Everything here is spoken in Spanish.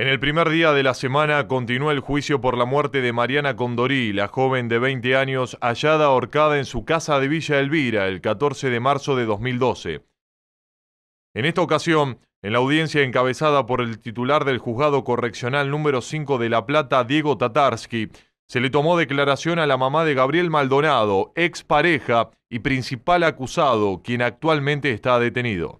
En el primer día de la semana continuó el juicio por la muerte de Mariana Condorí, la joven de 20 años hallada ahorcada en su casa de Villa Elvira el 14 de marzo de 2012. En esta ocasión, en la audiencia encabezada por el titular del juzgado correccional número 5 de La Plata, Diego Tatarsky, se le tomó declaración a la mamá de Gabriel Maldonado, expareja y principal acusado, quien actualmente está detenido.